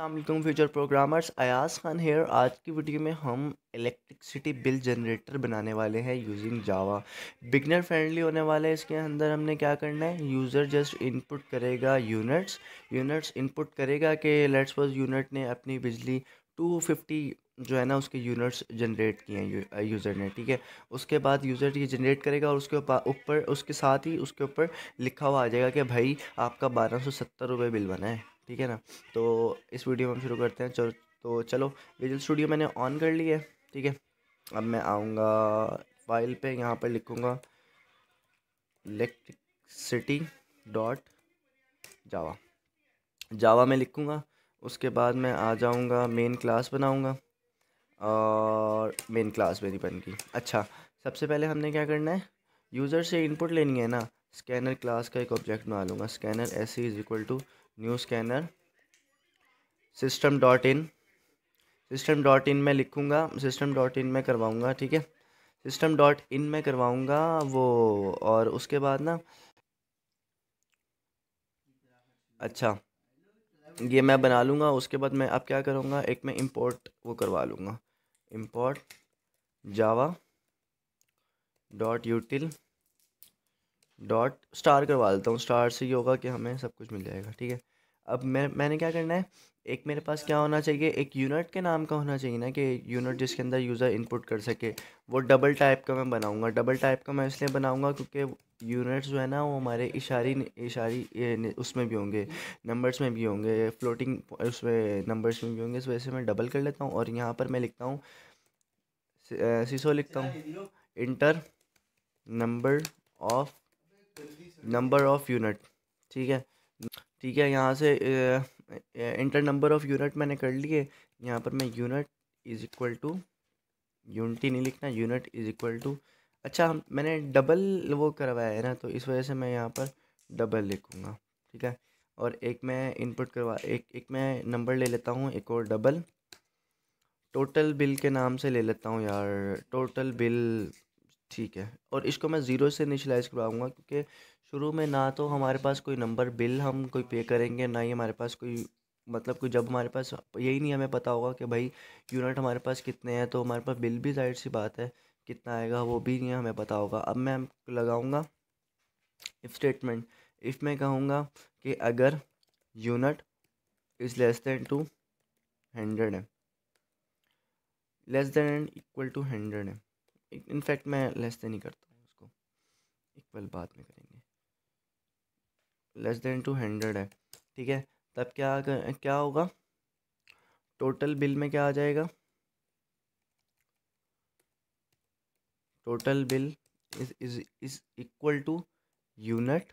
अल्लाम future programmers Ayaz Khan here आज की वीडियो में हम इलेक्ट्रिसिटी बिल जनरेटर बनाने वाले हैं यूजिंग जावा बिगनर फ्रेंडली होने वाला है इसके अंदर हमने क्या करना है यूज़र जस्ट इनपुट करेगा यूनिट्स यूनिट्स इनपुट करेगा कि लेट्स सपोज यूनिट ने अपनी बिजली 250 जो है ना उसके यूनिट्स जनरेट किए हैं यूज़र ने ठीक है उसके बाद यूज़र ये जनरेट करेगा और उसके ऊपर उसके साथ ही उसके ऊपर लिखा हुआ आ जाएगा कि भाई आपका बारह सौ सत्तर रुपये बिल बना है ठीक है ना तो इस वीडियो में हम शुरू करते हैं चलो तो चलो विजल स्टूडियो मैंने ऑन कर लिया है ठीक है अब मैं आऊँगा फाइल पे यहाँ पर लिखूँगा इलेक्ट्रिसिटी डॉट जावा जावा में लिखूँगा उसके बाद मैं आ जाऊँगा मेन क्लास बनाऊँगा और मेन क्लास मेरी बन गई अच्छा सबसे पहले हमने क्या करना है यूज़र से इनपुट लेनी है ना स्कैनर क्लास का एक ऑब्जेक्ट बना लूँगा scanner S C is equal to new scanner system dot in system dot in में लिखूँगा सिस्टम डॉट इन में करवाऊँगा ठीक है सिस्टम डॉट इन में करवाऊँगा वो और उसके बाद ना अच्छा ये मैं बना लूँगा उसके बाद मैं अब क्या करूँगा एक मैं इम्पोर्ट वो करवा लूँगा import Java dot util dot star करवा देता हूँ स्टार से ये होगा कि हमें सब कुछ मिल जाएगा ठीक है अब मैं मैंने क्या करना है एक मेरे पास क्या होना चाहिए एक यूनिट के नाम का होना चाहिए ना कि यूनिट जिसके अंदर यूज़र इनपुट कर सके वो डबल टाइप का मैं बनाऊंगा डबल टाइप का मैं इसलिए बनाऊंगा क्योंकि यूनिट्स जो है ना वो हमारे इशारी इशारी उसमें भी होंगे नंबर्स में भी होंगे फ्लोटिंग उसमें नंबर्स में भी होंगे इस वजह से मैं डबल कर लेता हूँ और यहाँ पर मैं लिखता हूँ सीसो लिखता हूँ enter number of number of unit ठीक है ठीक है यहाँ से इंटर नंबर ऑफ़ यूनिट मैंने कर लिए यहाँ पर मैं unit is equal to unity नहीं लिखना यूनिट इज़ इक्वल टू अच्छा हम मैंने डबल वो करवाया है ना तो इस वजह से मैं यहाँ पर डबल लिखूँगा ठीक है और एक मैं इनपुट करवा एक एक मैं नंबर ले लेता हूँ एक और डबल टोटल बिल के नाम से ले लेता हूँ यार टोटल बिल ठीक है और इसको मैं ज़ीरो से निचलाइज करवाऊँगा क्योंकि शुरू में ना तो हमारे पास कोई नंबर बिल हम कोई पे करेंगे ना ही हमारे पास कोई मतलब कोई जब हमारे पास यही नहीं हमें पता होगा कि भाई यूनिट हमारे पास कितने हैं तो हमारे पास बिल भी जाहिर सी बात है कितना आएगा वो भी नहीं हमें पता होगा अब मैं लगाऊंगा इफ़ स्टेटमेंट इफ़ मैं कहूँगा कि अगर unit is less than two hundred है less than and equal to hundred है इनफैक्ट मैं लेस देन ही करता हूँ उसको इक्वल बाद में करेंगे लेस देन टू हंड्रेड है ठीक है तब क्या क्या होगा टोटल बिल में क्या आ जाएगा total bill is is is equal to unit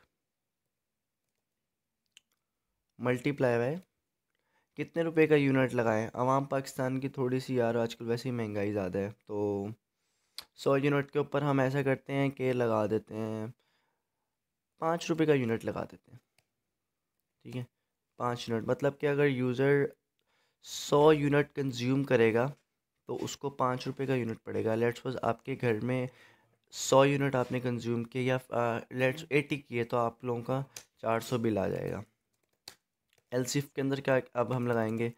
multiply by कितने रुपए का यूनिट लगाएं आवाम पाकिस्तान की थोड़ी सी यार आजकल वैसे ही महंगाई ज़्यादा है तो सौ यूनिट के ऊपर हम ऐसा करते हैं कि लगा देते हैं पाँच रुपये का यूनिट लगा देते हैं ठीक है पाँच यूनिट मतलब कि अगर यूज़र सौ यूनिट कंज्यूम करेगा तो उसको पाँच रुपये का यूनिट पड़ेगा लेट्स सपोज आपके घर में सौ यूनिट आपने कंज्यूम किए या लेट्स एटी किए तो आप लोगों का चार सौ बिल आ जाएगा एल के अंदर क्या अब हम लगाएंगे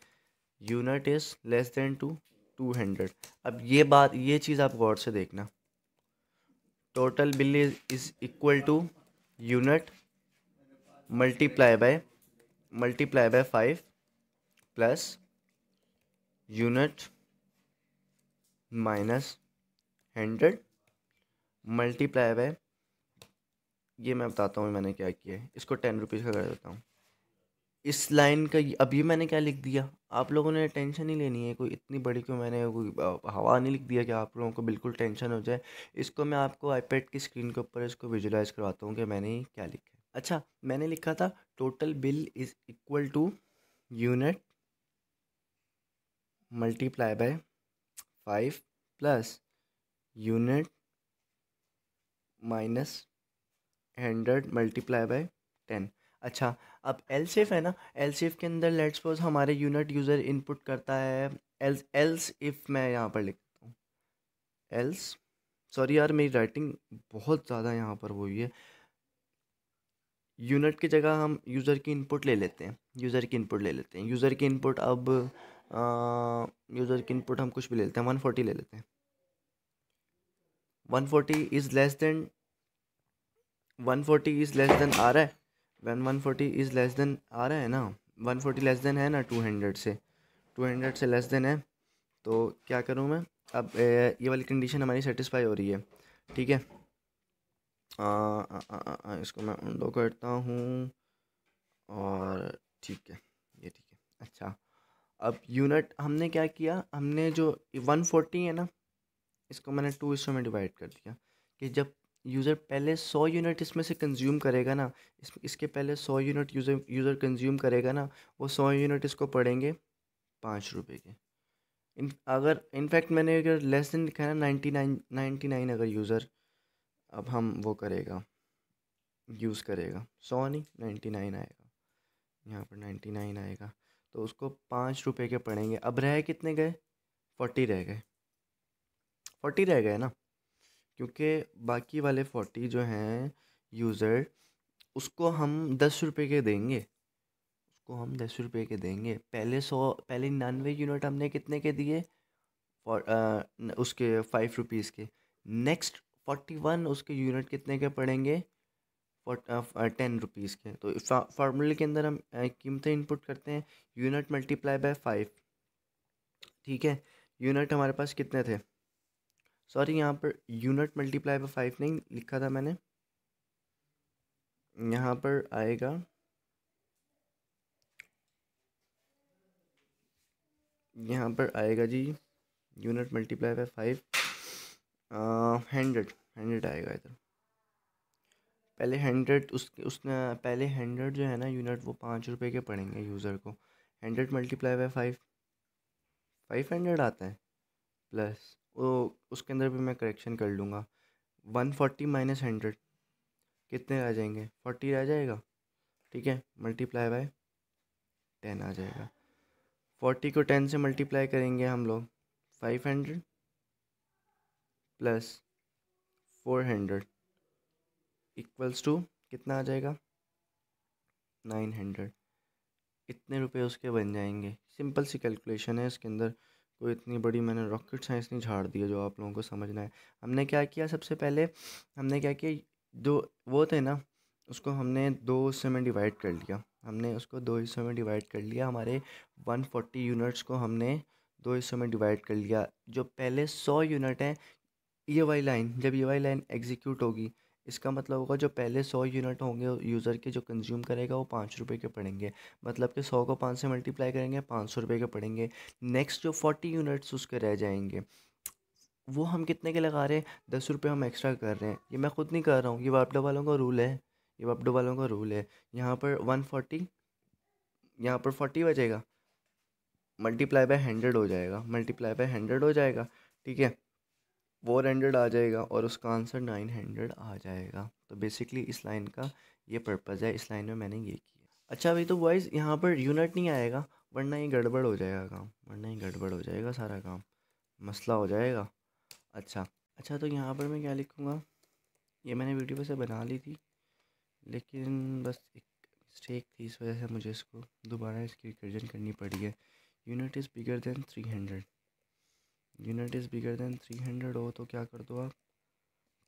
unit is less than two two hundred अब ये बात ये चीज़ आप गौर से देखना total bill is equal to unit multiply by multiply by five plus unit minus hundred multiply by ये मैं बताता हूँ मैंने क्या किया है इसको टेन रुपीज़ का कर देता हूँ इस लाइन का अभी मैंने क्या लिख दिया आप लोगों ने टेंशन ही लेनी है कोई इतनी बड़ी क्यों मैंने कोई हवा नहीं लिख दिया कि आप लोगों को बिल्कुल टेंशन हो जाए इसको मैं आपको आईपैड की स्क्रीन के ऊपर इसको विजुलाइज करवाता हूँ कि मैंने क्या लिखा है अच्छा मैंने लिखा था total bill is equal to unit multiply by five plus unit minus hundred multiply by ten अच्छा अब एल सेफ है ना एल सेफ के अंदर लेट्स सपोज हमारे यूनिट यूज़र इनपुट करता है एल्स एल्स इफ़ मैं यहाँ पर लिखता हूँ एल्स सॉरी यार मेरी राइटिंग बहुत ज़्यादा यहाँ पर वो हुई है यूनिट की जगह हम यूज़र की इनपुट ले लेते हैं यूज़र की इनपुट ले लेते हैं यूज़र की इनपुट अब यूज़र की इनपुट हम कुछ भी ले लेते हैं वन फोर्टी ले लेते हैं one forty is less than one forty is less than आ रहा है one one forty is less than आ रहा है ना वन फोर्टी लेस देन है ना टू हंड्रेड से टू हंड्रेड से लेस देन है तो क्या करूँ मैं अब ये वाली कंडीशन हमारी सेटिस्फाई हो रही है ठीक है आ, आ, आ, आ, इसको मैं उंडो करता हूँ और ठीक है ये ठीक है अच्छा अब यूनिट हमने क्या किया हमने जो वन फोर्टी है ना इसको मैंने टू हिस्सों में डिवाइड कर दिया कि जब यूज़र पहले सौ यूनिट इसमें से कंज्यूम करेगा ना इस इसके पहले सौ यूनिट यूज़र यूज़र कंज्यूम करेगा ना वो सौ यूनिट इसको पड़ेंगे पाँच रुपये के इन अगर इनफैक्ट मैंने अगर लेस देन लिखा है ना नाइन्टी नाइन नाइन्टी नाइन अगर यूज़र अब हम वो करेगा यूज़ करेगा सौ नहीं नाइन्टी नाइन आएगा यहाँ पर नाइन्टी नाइन आएगा तो उसको पाँच रुपये के पड़ेंगे अब रहे कितने गए फोर्टी रह गए फोर्टी रह गए ना क्योंकि बाकी वाले फोर्टी जो हैं यूज़र उसको हम दस रुपये के देंगे उसको हम दस रुपये के देंगे पहले सौ पहले निन्यानवे यूनिट हमने कितने के दिए फॉर उसके फाइव रुपीज़ के नेक्स्ट फोर्टी वन उसके यूनिट कितने के पड़ेंगे टेन रुपीज़ के तो फार्मूले के अंदर हम कीमतें इनपुट करते हैं यूनिट मल्टीप्लाई बाय फाइव ठीक है यूनिट हमारे पास कितने थे सॉरी यहाँ per unit multiply by five नहीं लिखा था मैंने यहाँ पर आएगा यहाँ पर आएगा जी unit multiply by five hundred hundred आएगा इधर पहले हंड्रेड उस उसने पहले हंड्रेड जो है ना यूनिट वो पाँच रुपये के पड़ेंगे यूज़र को hundred multiply by five five hundred आता है प्लस वो उसके अंदर भी मैं करेक्शन कर लूँगा वन फोर्टी माइनस हंड्रेड कितने आ जाएंगे फोर्टी आ जाएगा ठीक है मल्टीप्लाई बाय टेन आ जाएगा फोर्टी को टेन से मल्टीप्लाई करेंगे हम लोग five hundred plus four hundred equals to कितना आ जाएगा नाइन हंड्रेड इतने रुपए उसके बन जाएंगे सिंपल सी कैलकुलेशन है इसके अंदर को इतनी बड़ी मैंने रॉकेट साइंस नहीं झाड़ दिया जो आप लोगों को समझना है हमने क्या किया सबसे पहले हमने क्या किया दो वो थे ना उसको हमने दो हिस्से में डिवाइड कर लिया हमने उसको दो हिस्सों में डिवाइड कर लिया हमारे वन फोर्टी यूनिट्स को हमने दो हिस्सों में डिवाइड कर लिया जो पहले सौ यूनिट हैं ये वाली लाइन जब ये वाली लाइन एग्जीक्यूट होगी इसका मतलब होगा जो पहले सौ यूनिट होंगे यूज़र के जो कंज्यूम करेगा वो पाँच रुपये के पड़ेंगे मतलब कि सौ को पाँच से मल्टीप्लाई करेंगे पाँच सौ रुपये के पड़ेंगे नेक्स्ट जो फोर्टी यूनिट्स उसके रह जाएंगे वो हम कितने के लगा रहे हैं दस रुपये हम एक्स्ट्रा कर रहे हैं ये मैं खुद नहीं कर रहा हूँ ये वापडो वालों का रूल है ये वापडो वालों का रूल है यहाँ पर वन फोर्टी यहाँ पर फोर्टी बचेगा मल्टीप्लाई बाय हंड्रेड हो जाएगा मल्टीप्लाई बाय हंड्रेड हो जाएगा ठीक है फोर हंड्रेड आ जाएगा और उसका आंसर नाइन हंड्रेड आ जाएगा तो बेसिकली इस लाइन का ये पर्पज़ है इस लाइन में मैंने ये किया अच्छा भाई तो वाइज यहाँ पर यूनिट नहीं आएगा वरना ही गड़बड़ हो जाएगा काम वरना ही गड़बड़ हो जाएगा सारा काम मसला हो जाएगा अच्छा अच्छा तो यहाँ पर मैं क्या लिखूँगा ये मैंने वीडियो वैसे बना ली थी लेकिन बस एक मिस्टेक थी इस वजह से मुझे इसको दोबारा इसकी रिकर्जन करनी पड़ी है unit is bigger than three hundred unit is bigger than three hundred हो तो क्या कर दो आप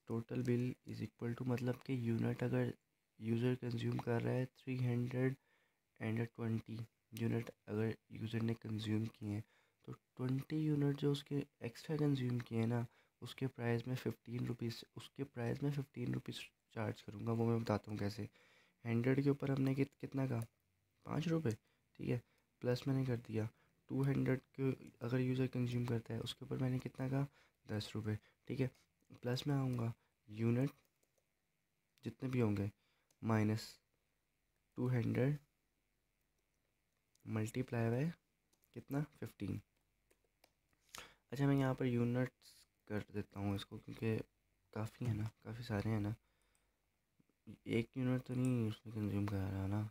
total bill is equal to मतलब कि यूनिट अगर यूज़र कंज्यूम कर रहा है three hundred and twenty unit अगर यूज़र ने कंज्यूम किए हैं तो ट्वेंटी यूनिट जो उसके एक्स्ट्रा कंज्यूम किए हैं ना उसके प्राइस में फ़िफ्टीन रुपीज़ उसके प्राइस में फ़िफ्टीन रुपीज़ चार्ज करूँगा वो मैं बताता हूँ कैसे हंड्रेड के ऊपर हमने कित कितना कहा पाँच रुपये ठीक है प्लस मैंने कर दिया टू हंड्रेड के अगर यूज़र कंज्यूम करता है उसके ऊपर मैंने कितना कहा दस रुपये ठीक है प्लस में आऊँगा यूनिट जितने भी होंगे minus two hundred multiply by कितना फिफ्टीन अच्छा मैं यहाँ पर यूनिट्स कर देता हूँ इसको क्योंकि काफ़ी है ना काफ़ी सारे हैं ना एक यूनिट तो नहीं उसमें कंज्यूम करा रहा ना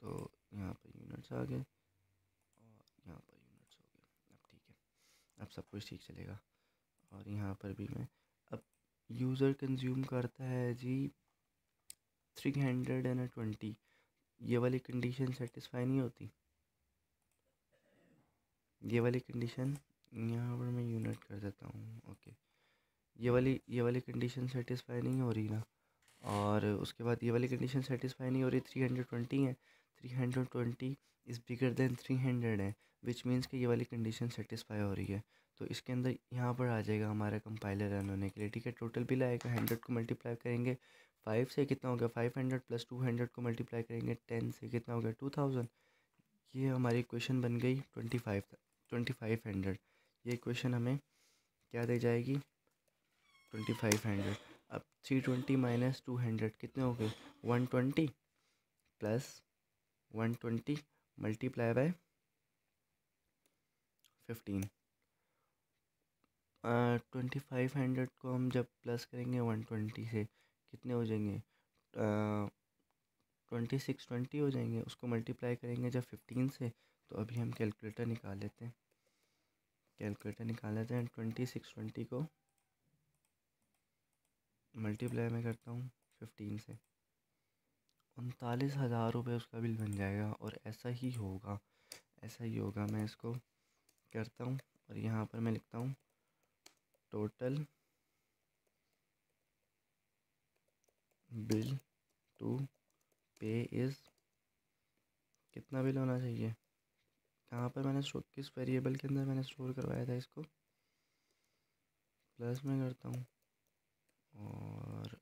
तो यहाँ पर यूनिट्स आ गए यहाँ पर यूनिट्स हो गए अब ठीक है अब सब कुछ ठीक चलेगा और यहाँ पर भी मैं अब यूज़र कंज्यूम करता है जी थ्री हंड्रेड एंड ट्वेंटी ये वाली कंडीशन सेटिस्फाई नहीं होती ये वाली कंडीशन यहाँ पर मैं यूनिट कर देता हूँ ओके ये वाली ये वाली कंडीशन सेटिस्फाई नहीं हो रही ना और उसके बाद ये वाली कंडीशन सेटिस्फाई नहीं हो रही थ्री हंड्रेड ट्वेंटी है three hundred twenty is bigger than three hundred है विच मीन्स कि ये वाली कंडीशन सेटिस्फाई हो रही है तो इसके अंदर यहाँ पर आ जाएगा हमारा कंपाइलर रन होने के लिए ठीक है टोटल बिल आएगा हंड्रेड को मल्टीप्लाई करेंगे फाइव से कितना हो गया five hundred plus two hundred को मल्टीप्लाई करेंगे टेन से कितना हो गया टू थाउजेंड ये हमारी इक्वेशन बन गई twenty five twenty five hundred ये इक्वेशन हमें क्या दे जाएगी ट्वेंटी फाइव हंड्रेड अब three twenty minus two hundred कितने हो गए one twenty plus one twenty multiply by fifteen twenty five hundred को हम जब प्लस करेंगे वन ट्वेंटी से कितने हो जाएंगे ट्वेंटी सिक्स ट्वेंटी हो जाएंगे उसको मल्टीप्लाई करेंगे जब फिफ्टीन से तो अभी हम कैलकुलेटर निकाल लेते हैं कैलकुलेटर निकाल लेते हैं ट्वेंटी सिक्स ट्वेंटी को मल्टीप्लाई में करता हूँ फिफ्टीन से उनतालीस हज़ार रुपये उसका बिल बन जाएगा और ऐसा ही होगा ऐसा ही होगा मैं इसको करता हूँ और यहाँ पर मैं लिखता हूँ total bill to pay is कितना बिल होना चाहिए कहाँ पर मैंने स्टोर किस वेरिएबल के अंदर मैंने स्टोर करवाया था इसको प्लस में करता हूँ और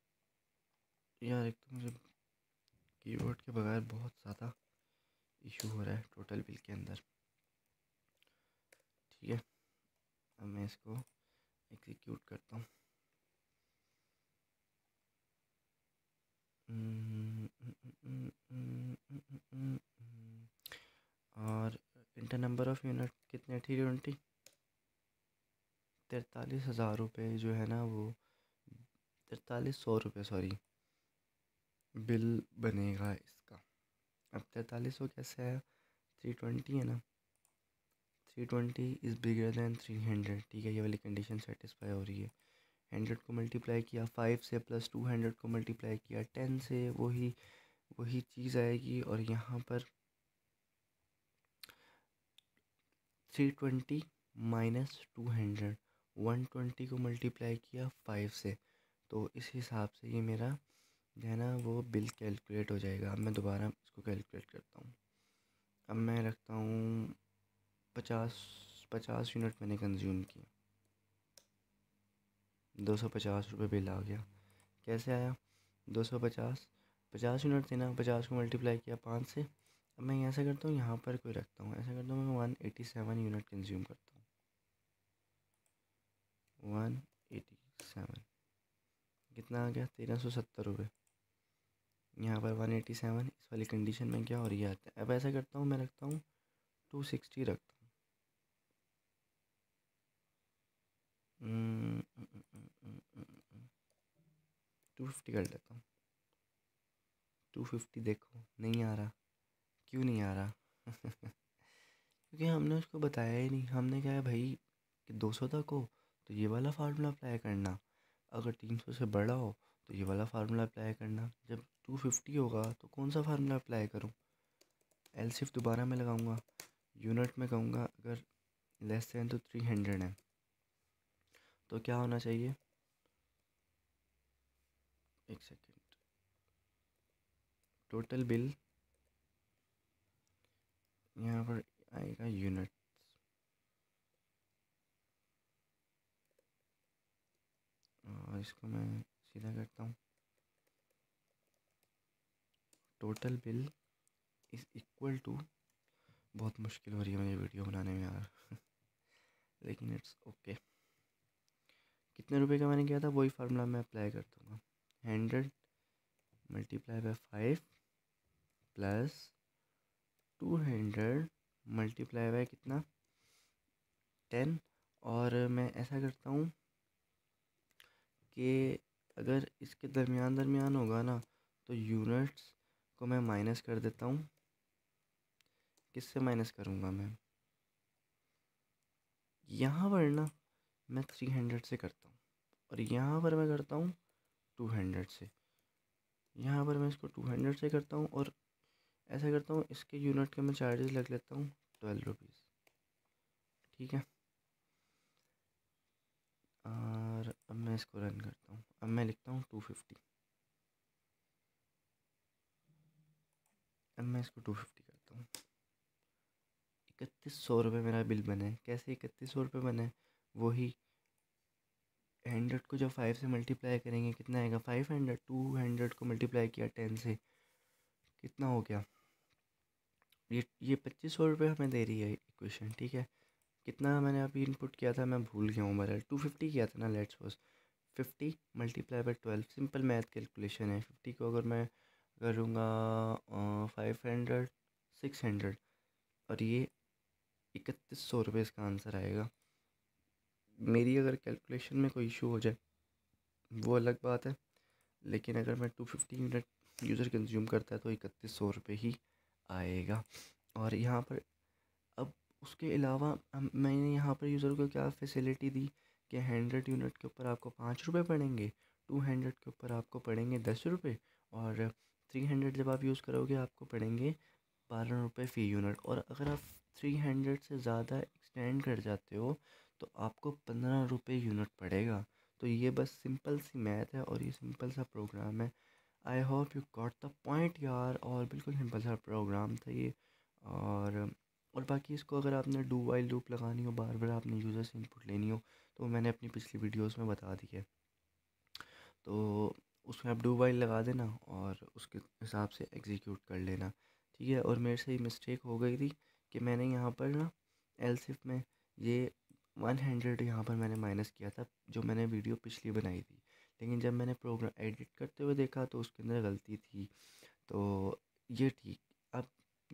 यार एक तो मुझे कीबोर्ड के बगैर बहुत ज़्यादा इशू हो रहा है टोटल बिल के अंदर ठीक है अब मैं इसको एग्जीक्यूट करता हूँ और इंटर नंबर ऑफ़ यूनिट कितने थी ट्वेंटी तैतालीस हज़ार रुपये जो है ना वो तैतालीस सौ रुपये सॉरी बिल बनेगा इसका अब तैतालीस सौ कैसे है थ्री ट्वेंटी है ना three twenty is bigger than three hundred ठीक है ये वाली कंडीशन सेटिस्फाई हो रही है हंड्रेड को मल्टीप्लाई किया फाइव से प्लस टू हंड्रेड को मल्टीप्लाई किया टेन से वही वही चीज़ आएगी और यहाँ पर three twenty minus two hundred one twenty को मल्टीप्लाई किया फाइव से तो इस हिसाब से ये मेरा जो है ना वो बिल कैलकुलेट हो जाएगा अब मैं दोबारा इसको कैलकुलेट करता हूँ अब मैं रखता हूँ पचास पचास यूनिट मैंने कंज्यूम किया दो सौ पचास रुपये बिल आ गया कैसे आया दो सौ पचास पचास यूनिट थे ना पचास को मल्टीप्लाई किया पाँच से अब मैं ऐसा करता हूँ यहाँ पर कोई रखता हूँ ऐसा करता हूँ मैं one eighty seven unit consume करता हूँ वन एटी सेवन कितना आ गया तेरह सौ सत्तर रुपये यहाँ पर वन एटी सेवन इस वाली कंडीशन में क्या और ये आता है अब ऐसा करता हूँ मैं रखता हूँ टू सिक्सटी रखता हूँ टू फिफ्टी कर लेता हूँ टू फिफ्टी देखो नहीं आ रहा क्यों नहीं आ रहा क्योंकि हमने उसको बताया ही नहीं हमने कहा है भाई कि दो सौ तक हो तो ये वाला फार्मूला अप्लाई करना अगर तीन सौ से बड़ा हो तो ये वाला फार्मूला अप्लाई करना जब टू फिफ्टी होगा तो कौन सा फार्मूला अप्लाई करूँ एल सिर्फ दोबारा मैं लगाऊँगा यूनिट में कहूँगा अगर लेस देन तो थ्री हंड्रेड है तो क्या होना चाहिए एक सेकेंड टोटल बिल यहाँ पर आएगा यूनिट और इसको मैं सीधा करता हूँ total bill is equal to बहुत मुश्किल हो रही है मुझे वीडियो बनाने में यार लेकिन इट्स ओके okay. कितने रुपए का मैंने किया था वही फार्मूला मैं अप्लाई कर दूँगा hundred multiply by five plus two hundred multiply by कितना टेन और मैं ऐसा करता हूँ कि अगर इसके दरमियान दरमियान होगा ना तो यूनिट्स को मैं माइनस कर देता हूँ किससे माइनस करूँगा मैं यहाँ पर ना मैं थ्री हंड्रेड से करता हूँ और यहाँ पर मैं करता हूँ टू हंड्रेड से यहाँ पर मैं इसको टू हंड्रेड से करता हूँ और ऐसा करता हूँ इसके यूनिट के मैं चार्जेस लग लेता हूँ ट्वेल्व रुपीज़ ठीक है और अब मैं इसको रन करता हूँ अब मैं लिखता हूँ टू फिफ्टी अब मैं इसको टू फिफ्टी करता हूँ इकतीस सौ रुपये मेरा बिल बना है कैसे इकतीस सौ रुपये बना है वही हंड्रेड को जब फाइव से मल्टीप्लाई करेंगे कितना आएगा फाइव हंड्रेड टू हंड्रेड को मल्टीप्लाई किया टेन से कितना हो गया ये ये पच्चीस सौ रुपये हमें दे रही है इक्वेशन ठीक है कितना मैंने अभी इनपुट किया था मैं भूल गया हूँ बारह टू फिफ्टी किया था ना let's was fifty multiply by twelve simple math calculation है फिफ्टी को अगर मैं करूँगा फाइव हंड्रेड सिक्स हंड्रेड और ये इकतीस सौ रुपये इसका आंसर आएगा मेरी अगर कैलकुलेशन में कोई इशू हो जाए वो अलग बात है लेकिन अगर मैं two fifty unit user consume करता है तो इकतीस सौ रुपये ही आएगा और यहाँ पर अब उसके अलावा मैंने यहाँ पर यूज़र को क्या फैसिलिटी दी कि हंड्रेड यूनिट के ऊपर आपको पाँच रुपये पड़ेंगे टू हंड्रेड के ऊपर आपको पड़ेंगे दस रुपये और थ्री हंड्रेड जब आप यूज़ करोगे आपको पड़ेंगे बारह रुपये फ़ी यूनिट और अगर आप थ्री हंड्रेड से ज़्यादा एक्सटेंड कर जाते हो तो आपको पंद्रह रुपये यूनिट पड़ेगा तो ये बस सिंपल सी मैथ है और ये सिंपल सा प्रोग्राम है I hope you got the point यार और बिल्कुल सिंपल सा प्रोग्राम था ये और और बाकी इसको अगर आपने डू वाइल लूप लगानी हो बार बार आपने यूज़र से इनपुट लेनी हो तो मैंने अपनी पिछली वीडियोस में बता दी है तो उसमें आप डू वाइल लगा देना और उसके हिसाब से एग्जीक्यूट कर लेना ठीक है और मेरे से ही मिस्टेक हो गई थी कि मैंने यहाँ पर ना एलसिफ में ये वन हंड्रेड यहाँ पर मैंने माइनस किया था जो मैंने वीडियो पिछली बनाई थी लेकिन जब मैंने प्रोग्राम एडिट करते हुए देखा तो उसके अंदर गलती थी तो ये ठीक अब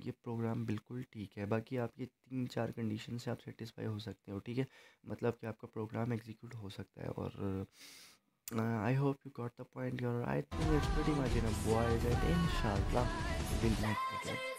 ये प्रोग्राम बिल्कुल ठीक है बाकी आप ये तीन चार कंडीशन से आप सेटिस्फाई हो सकते हो ठीक है मतलब कि आपका प्रोग्राम एग्जीक्यूट हो सकता है और I hope you got the point your I think it's very much in boy that इंशाल्लाह विल इट